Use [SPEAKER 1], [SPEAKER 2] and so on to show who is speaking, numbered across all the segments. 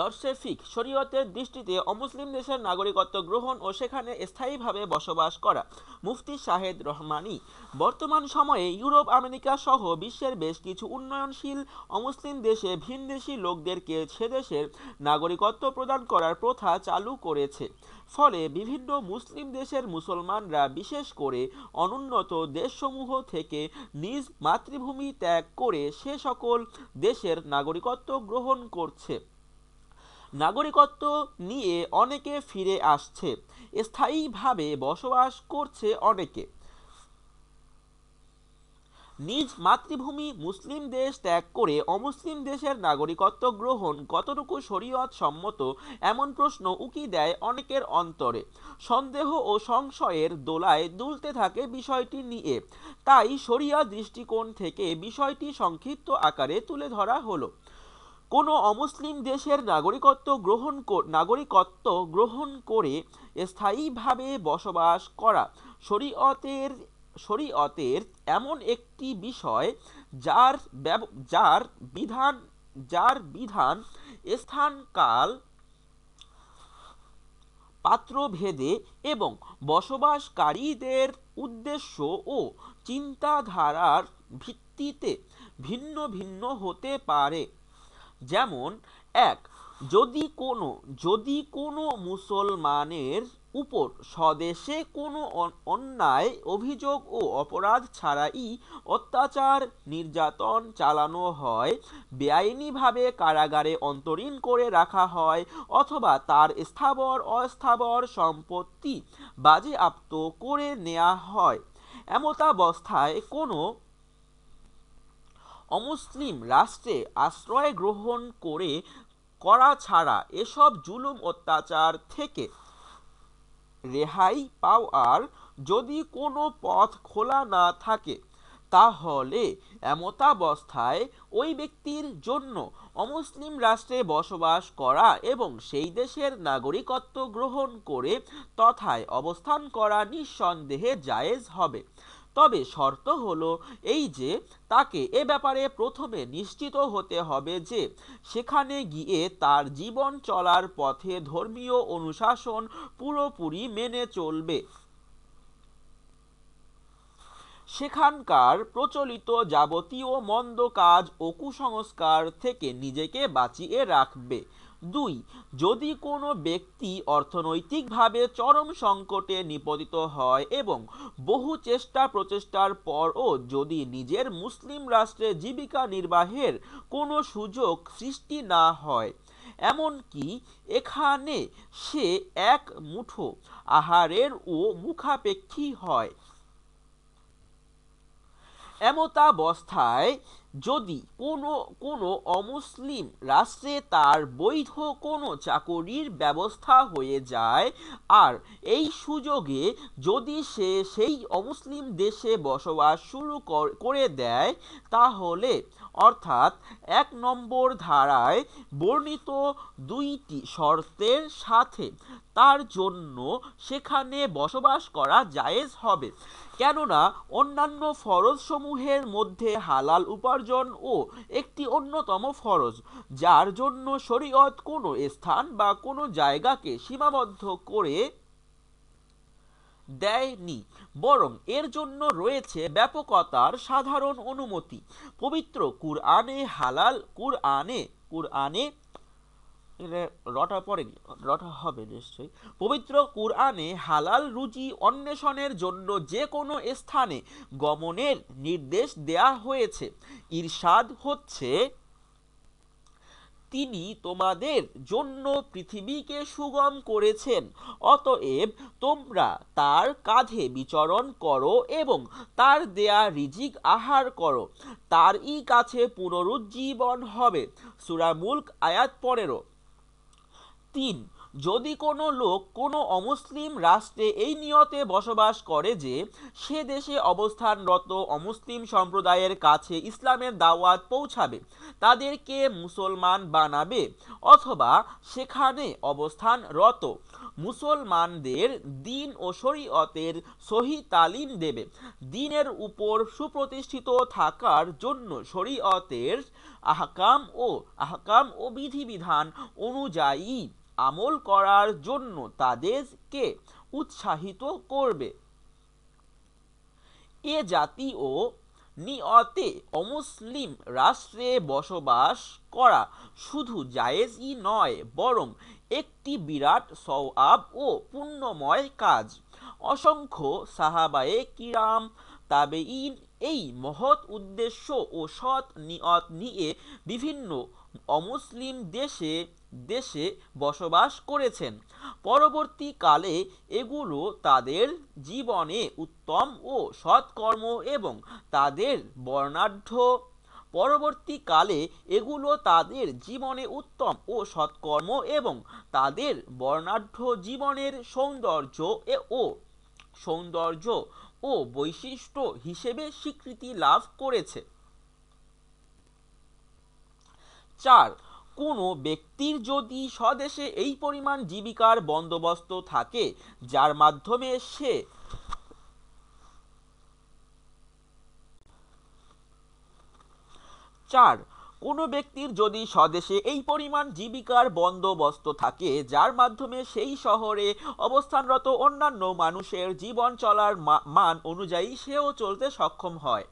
[SPEAKER 1] দর্শে ফিক শরীয়তের দৃষ্টিতে অমুসলিম দেশের নাগরিকত্ব গ্রহণ ও সেখানে স্থায়ীভাবে বসবাস করা মুফতি শাহেদ রহমানি বর্তমান সময়ে ইউরোপ আমেরিকা সহ বিশ্বের বেশ কিছু উন্নয়নশীল অমুসলিম দেশে ভিনদেশি লোকদেরকে সেদেশের নাগরিকত্ব প্রদান করার প্রথা চালু করেছে ফলে বিভিন্ন মুসলিম দেশের মুসলমানরা বিশেষ করে অনুন্নত দেশসমূহ থেকে নিজ মাতৃভূমি ত্যাগ করে সে সকল দেশের নাগরিকত্ব গ্রহণ করছে নাগরিকত্ব নিয়ে অনেকে ফিরে আসছে স্থায়ীভাবে বসবাস করছে অনেকে নিজ মাতৃভূমি মুসলিম দেশ ত্যাগ করে অমুসলিম দেশের নাগরিকত্ব গ্রহণ কতটুকু শরীয়ত সম্মত এমন প্রশ্ন উকি দেয় অনেকের অন্তরে সন্দেহ ও সংশয়ের দোলায় দুলতে থাকে বিষয়টি নিয়ে তাই শরিয়া দৃষ্টিকোণ থেকে বিষয়টি সংক্ষিপ্ত আকারে তুলে ধরা হলো কোনো অমুসলিম দেশের নাগরিকত্ব গ্রহণ নাগরিকত্ব গ্রহণ করে স্থায়ীভাবে বসবাস করা শরীয়তের শরীয়তের এমন একটি বিষয় যার যার বিধান যার বিধান স্থানকাল পাত্রভেদে এবং বসবাসকারীদের উদ্দেশ্য ও চিন্তাধারার ভিত্তিতে ভিন্ন ভিন্ন হতে পারে যেমন এক যদি কোনো যদি কোনো মুসলমানের উপর স্বদেশে কোনো অন্যায় অভিযোগ ও অপরাধ ছাড়াই অত্যাচার নির্যাতন চালানো হয় বেআইনিভাবে কারাগারে অন্তরীণ করে রাখা হয় অথবা তার স্থাবর অস্থাবর সম্পত্তি বাজেয়াপ্ত করে নেওয়া হয় এমতাবস্থায় কোনো অমুসলিম রাষ্ট্রে আশ্রয় গ্রহণ করে করা ছাড়া এসব জুলুম অত্যাচার থেকে রেহাই পাওয়ার যদি কোনো পথ খোলা না থাকে তাহলে এমতাবস্থায় ওই ব্যক্তির জন্য অমুসলিম রাষ্ট্রে বসবাস করা এবং সেই দেশের নাগরিকত্ব গ্রহণ করে তথায় অবস্থান করা নিঃসন্দেহে জায়েজ হবে তবে শর্ত হলো এই যে তাকে এ ব্যাপারে প্রথমে নিশ্চিত হতে হবে যে সেখানে গিয়ে তার জীবন চলার পথে ধর্মীয় অনুশাসন পুরোপুরি মেনে চলবে সেখানকার প্রচলিত যাবতীয় মন্দ কাজ ও কুসংস্কার থেকে নিজেকে বাঁচিয়ে রাখবে দুই যদি কোনো ব্যক্তি অর্থনৈতিকভাবে চরম সংকটে নিপতিত হয় এবং বহু চেষ্টা প্রচেষ্টার পরও যদি নিজের মুসলিম রাষ্ট্রে জীবিকা নির্বাহের কোনো সুযোগ সৃষ্টি না হয় এমনকি এখানে সে এক মুঠো আহারের ও মুখাপেক্ষী হয় এমতাবস্থায় যদি কোনো কোনো অমুসলিম রাষ্ট্রে তার বৈধ কোনো চাকরির ব্যবস্থা হয়ে যায় আর এই সুযোগে যদি সে সেই অমুসলিম দেশে বসবাস শুরু করে দেয় তাহলে অর্থাৎ এক নম্বর ধারায় বর্ণিত দুইটি শর্তের সাথে তার জন্য সেখানে বসবাস করা জায়েজ হবে কেননা অন্যান্য সমূহের মধ্যে হালাল উপার্জন ও একটি অন্যতম ফরজ যার জন্য শরীয়ত কোনো স্থান বা কোনো জায়গাকে সীমাবদ্ধ করে দেয়নি বরং এর জন্য রয়েছে ব্যাপকতার সাধারণ অনুমতি পবিত্র কুরআনে হালাল কুরআনে কুরআনে রটা পরে রটা হবে নিশ্চয়ই পবিত্র কোরআনে হালাল রুজি অন্বেষণের জন্য যে কোনো স্থানে গমনের নির্দেশ দেয়া হয়েছে ইরশাদ হচ্ছে তিনি তোমাদের জন্য পৃথিবীকে সুগম করেছেন অতএব তোমরা তার কাঁধে বিচরণ করো এবং তার দেয়া রিজিক আহার করো তারই কাছে পুনরুজ্জীবন হবে সুরামুল্ক আয়াত পনেরো তিন যদি কোনো লোক কোনো অমুসলিম রাষ্ট্রে এই নিয়তে বসবাস করে যে সে দেশে অবস্থানরত অমুসলিম সম্প্রদায়ের কাছে ইসলামের দাওয়াত পৌঁছাবে তাদেরকে মুসলমান বানাবে অথবা সেখানে অবস্থানরত মুসলমানদের দিন ও শরীয়তের সহি তালিম দেবে দিনের উপর সুপ্রতিষ্ঠিত থাকার জন্য শরীয়তের আহকাম ও আহকাম ও বিধিবিধান অনুযায়ী আমল করার জন্য তাদেরকে উৎসাহিত করবে এ জাতীয় নিয়তে অমুসলিম রাষ্ট্রে বসবাস করা শুধু জায়েজই নয় বরং একটি বিরাট সওয়াব ও পুণ্যময় কাজ অসংখ্য সাহাবায়ে কিরাম তাবেইন এই মহৎ উদ্দেশ্য ও সৎ নিয়ত নিয়ে বিভিন্ন অমুসলিম দেশে দেশে বসবাস করেছেন পরবর্তীকালে এগুলো তাদের জীবনে উত্তম ও সৎকর্ম এবং তাদের বর্ণাঢ্য পরবর্তীকালে এগুলো তাদের জীবনে উত্তম ও সৎকর্ম এবং তাদের বর্ণাঢ্য জীবনের সৌন্দর্য ও সৌন্দর্য ও বৈশিষ্ট্য হিসেবে স্বীকৃতি লাভ করেছে চার কোনো ব্যক্তির যদি স্বদেশে এই পরিমাণ জীবিকার বন্দোবস্ত থাকে যার মাধ্যমে সে চার কোনো ব্যক্তির যদি স্বদেশে এই পরিমাণ জীবিকার বন্দোবস্ত থাকে যার মাধ্যমে সেই শহরে অবস্থানরত অন্যান্য মানুষের জীবন চলার মান অনুযায়ী সেও চলতে সক্ষম হয়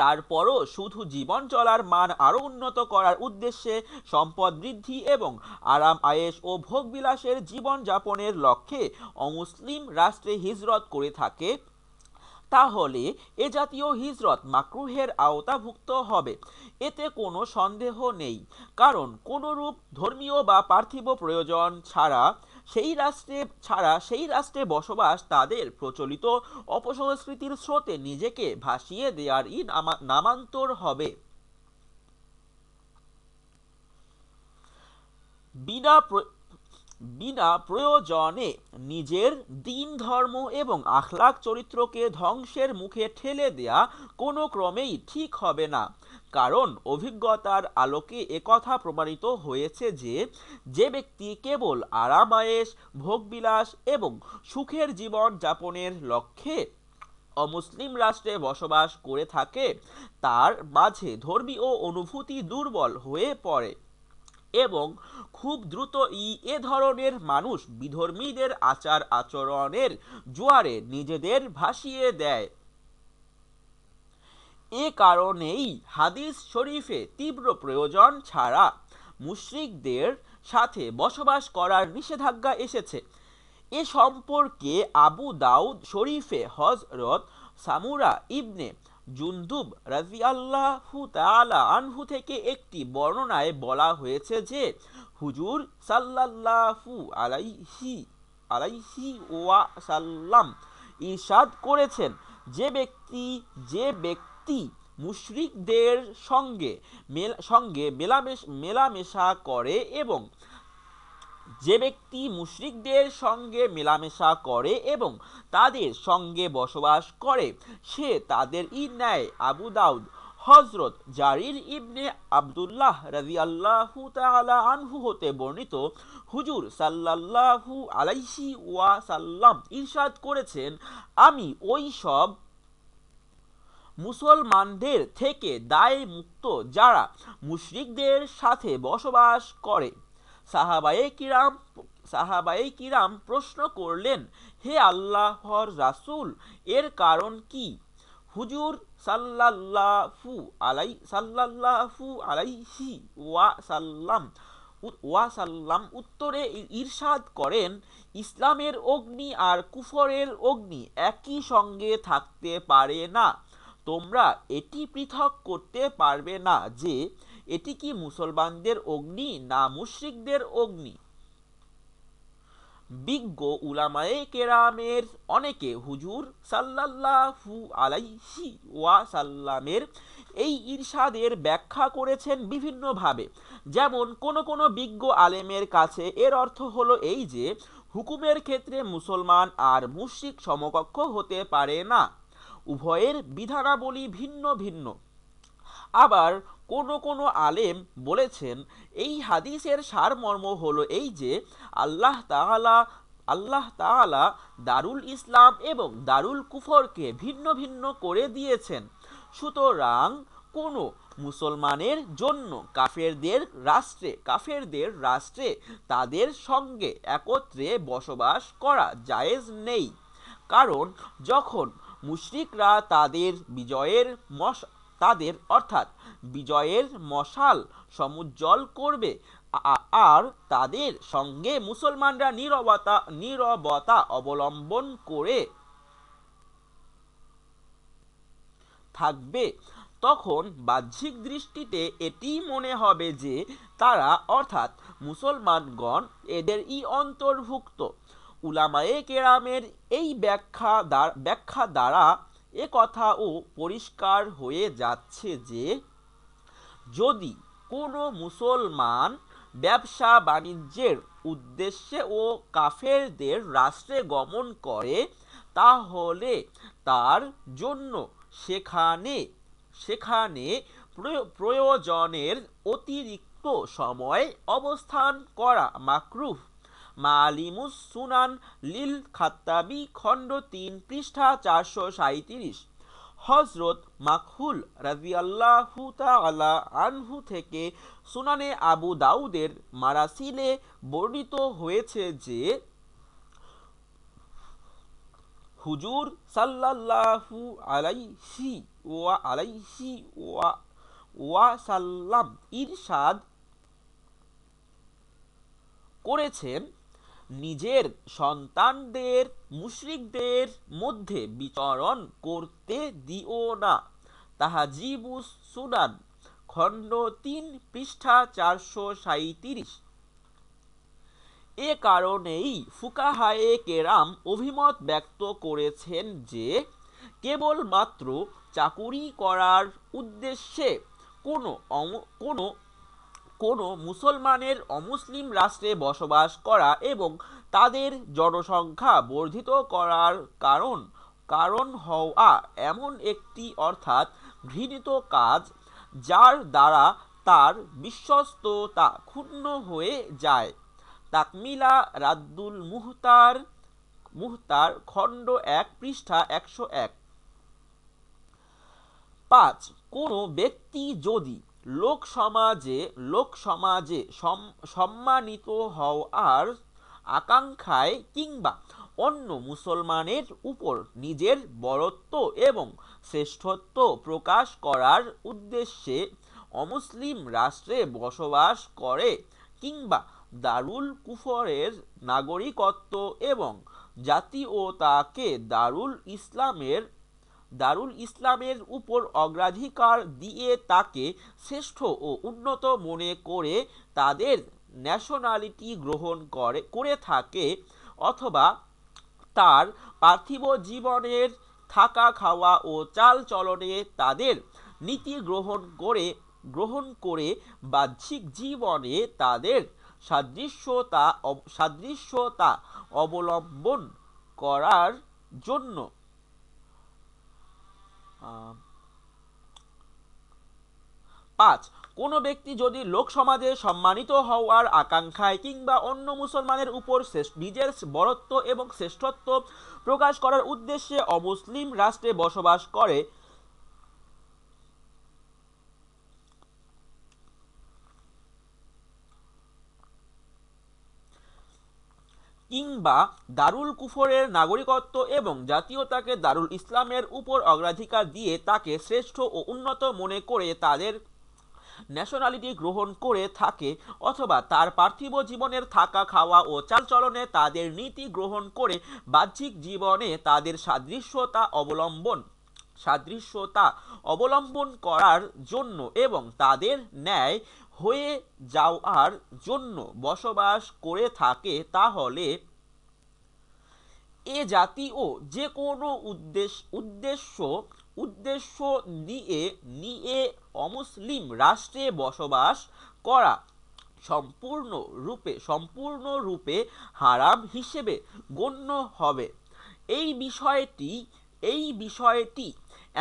[SPEAKER 1] তারপরও শুধু জীবন চলার মান আরও উন্নত করার উদ্দেশ্যে সম্পদ বৃদ্ধি এবং আরাম আয়েস ও ভোগবিলাসের জীবনযাপনের লক্ষ্যে অমুসলিম রাষ্ট্রে হিজরত করে থাকে তাহলে এ জাতীয় হিজরত মাকরুহের আওতাভুক্ত হবে এতে কোনো সন্দেহ নেই কারণ কোনরূপ ধর্মীয় বা পার্থিব প্রয়োজন ছাড়া সেই রাষ্ট্রে ছাড়া সেই রাষ্ট্রে বসবাস তাদের প্রচলিত অপসংস্কৃতির স্রোতে নিজেকে ভাসিয়ে ই নামান্তর হবে বিনা বিনা প্রয়োজনে নিজের দিন ধর্ম এবং আখলাক চরিত্রকে ধ্বংসের মুখে ঠেলে দেয়া কোনো ক্রমেই ঠিক হবে না কারণ অভিজ্ঞতার আলোকে একথা প্রমাণিত হয়েছে যে যে ব্যক্তি কেবল আরামায়েস ভোগবিলাস এবং সুখের জীবন যাপনের লক্ষ্যে অমুসলিম রাষ্ট্রে বসবাস করে থাকে তার মাঝে ধর্মীয় অনুভূতি দুর্বল হয়ে পড়ে এবং খুব দ্রুত এ ধরনের মানুষ বিধর্মীদের আচার আচরণের জোয়ারে নিজেদের ভাসিয়ে দেয় এ কারণেই হাদিস শরীফে তীব্র প্রয়োজন ছাড়া মুশ্রিকদের সাথে বসবাস করার নিষেধাজ্ঞা এসেছে এ সম্পর্কে আবু দাউদ শরীফে হজরত সামুরা ইবনে জুন্দুব রাজি আল্লাহু তালা আনহু থেকে একটি বর্ণনায় বলা হয়েছে যে হুজুর সাল্লাহু আলাইহি আলাইহি ওয়া সাল্লাম ইসাদ করেছেন যে ব্যক্তি যে ব্যক্তি মুশরিকদের সঙ্গে মেল সঙ্গে মেলামেশ মেলামেশা করে এবং যে ব্যক্তি মুশরিকদের সঙ্গে মেলামেশা করে এবং তাদের সঙ্গে বসবাস করে সে তাদের ই নেয় আবু দাউদ হজরত জারির ইবনে আবদুল্লাহ রাজি আল্লাহ আনহু হতে বর্ণিত হুজুর সাল্লাল্লাহু আলাইহি ওয়া সাল্লাম ইরশাদ করেছেন আমি ওই সব মুসলমানদের থেকে দায় মুক্ত যারা মুশরিকদের সাথে বসবাস করে সাহাবায়ে কিরাম সাহাবায়ে কিরাম প্রশ্ন করলেন হে আল্লাহর রাসুল এর কারণ কি হুজুর সাল্লাল্লাহু আলাই সাল্লাল্লাহু আলাইহি ওয়া সাল্লাম ওয়া সাল্লাম উত্তরে ইরশাদ করেন ইসলামের অগ্নি আর কুফরের অগ্নি একই সঙ্গে থাকতে পারে না তোমরা এটি পৃথক করতে পারবে না যে এটি কি মুসলমানদের অগ্নি না মুশ্রিকদের অগ্নি বিজ্ঞ উলামায়ে কেরামের অনেকে হুজুর সাল্লাল্লাহু আলাইহি ওয়াসাল্লামের এই ইরশাদের ব্যাখ্যা করেছেন বিভিন্নভাবে যেমন কোনো কোনো বিজ্ঞ আলেমের কাছে এর অর্থ হলো এই যে হুকুমের ক্ষেত্রে মুসলমান আর মুশ্রিক সমকক্ষ হতে পারে না উভয়ের বিধানাবলী ভিন্ন ভিন্ন আবার কোনো কোনো আলেম বলেছেন এই হাদিসের সারমর্ম হলো এই যে আল্লাহ তাহালা আল্লাহ তাহালা দারুল ইসলাম এবং দারুল কুফরকে ভিন্ন ভিন্ন করে দিয়েছেন সুতরাং কোনো মুসলমানের জন্য কাফেরদের রাষ্ট্রে কাফেরদের রাষ্ট্রে তাদের সঙ্গে একত্রে বসবাস করা জায়েজ নেই কারণ যখন মুশরিকরা তাদের বিজয়ের মশ তাদের অর্থাৎ বিজয়ের মশাল সমুজ্জ্বল করবে আর তাদের সঙ্গে মুসলমানরা নিরবতা নিরবতা অবলম্বন করে থাকবে তখন বাহ্যিক দৃষ্টিতে এটি মনে হবে যে তারা অর্থাৎ মুসলমানগণ এদের ই অন্তর্ভুক্ত উলামায়ে কেরামের এই ব্যাখ্যা ব্যাখ্যা দ্বারা এ কথাও পরিষ্কার হয়ে যাচ্ছে যে যদি কোনো মুসলমান ব্যবসা বাণিজ্যের উদ্দেশ্যে ও কাফেরদের রাষ্ট্রে গমন করে তাহলে তার জন্য সেখানে সেখানে প্রয়োজনের অতিরিক্ত সময় অবস্থান করা মাকরুফ মালিমুস সুনান লিল খাত্তাবি খণ্ড তিন পৃষ্ঠা চারশো সাঁত্রিশ হজরত মাকহুল রাজিয়াল্লাহু তালা আনহু থেকে সুনানে আবু দাউদের মারাসিলে বর্ণিত হয়েছে যে হুজুর সাল্লাল্লাহু আলাইহি ওয়া আলাইহি ওয়া ওয়া সাল্লাম ইরশাদ করেছেন নিজের সন্তানদের মুশরিকদের মধ্যে বিচরণ করতে দিও না তাহাজিবুস সুনান খণ্ড তিন পৃষ্ঠা চারশো সাঁত্রিশ এ কারণেই ফুকাহায়ে কেরাম অভিমত ব্যক্ত করেছেন যে কেবলমাত্র চাকুরি করার উদ্দেশ্যে কোনো কোনো কোনো মুসলমানের অমুসলিম রাষ্ট্রে বসবাস করা এবং তাদের জনসংখ্যা বর্ধিত করার কারণ কারণ হওয়া এমন একটি অর্থাৎ ঘৃণিত কাজ যার দ্বারা তার বিশ্বস্ততা ক্ষুণ্ণ হয়ে যায় তাকমিলা রাদ্দুল মুহতার মুহতার খণ্ড এক পৃষ্ঠা একশো এক পাঁচ কোনো ব্যক্তি যদি লোক সমাজে লোক সমাজে সম্মানিত হওয়ার আকাঙ্ক্ষায় কিংবা অন্য মুসলমানের উপর নিজের বরত্ব এবং শ্রেষ্ঠত্ব প্রকাশ করার উদ্দেশ্যে অমুসলিম রাষ্ট্রে বসবাস করে কিংবা দারুল কুফরের নাগরিকত্ব এবং জাতীয়তাকে দারুল ইসলামের দারুল ইসলামের উপর অগ্রাধিকার দিয়ে তাকে শ্রেষ্ঠ ও উন্নত মনে করে তাদের ন্যাশনালিটি গ্রহণ করে করে থাকে অথবা তার পার্থিব জীবনের থাকা খাওয়া ও চাল চলনে তাদের নীতি গ্রহণ করে গ্রহণ করে বাহ্যিক জীবনে তাদের সাদৃশ্যতা সাদৃশ্যতা অবলম্বন করার জন্য পাঁচ কোন ব্যক্তি যদি লোক সমাজে সম্মানিত হওয়ার আকাঙ্ক্ষায় কিংবা অন্য মুসলমানের উপর নিজের বরত্ব এবং শ্রেষ্ঠত্ব প্রকাশ করার উদ্দেশ্যে অমুসলিম রাষ্ট্রে বসবাস করে কিংবা দারুল কুফরের নাগরিকত্ব এবং জাতীয়তাকে দারুল ইসলামের উপর অগ্রাধিকার দিয়ে তাকে শ্রেষ্ঠ ও উন্নত মনে করে তাদের ন্যাশনালিটি গ্রহণ করে থাকে অথবা তার পার্থিব জীবনের থাকা খাওয়া ও চালচলনে তাদের নীতি গ্রহণ করে বাহ্যিক জীবনে তাদের সাদৃশ্যতা অবলম্বন সাদৃশ্যতা অবলম্বন করার জন্য এবং তাদের ন্যায় হয়ে যাওয়ার জন্য বসবাস করে থাকে তাহলে এ জাতীয় যে কোনো উদ্দেশ্য উদ্দেশ্য উদ্দেশ্য নিয়ে নিয়ে অমুসলিম রাষ্ট্রে বসবাস করা সম্পূর্ণ রূপে সম্পূর্ণ রূপে হারাম হিসেবে গণ্য হবে এই বিষয়টি এই বিষয়টি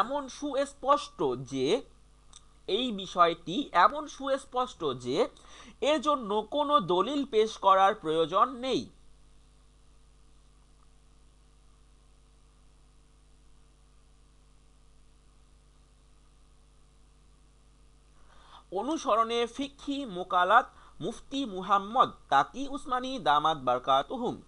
[SPEAKER 1] এমন সুস্পষ্ট যে এই বিষয়টি এমন সুস্পষ্ট যে এর জন্য কোনো দলিল পেশ করার প্রয়োজন নেই অনুসরণে ফিক্ষি মোকালাত মুফতি মুহাম্মদ তাকি উসমানী দামাত হুম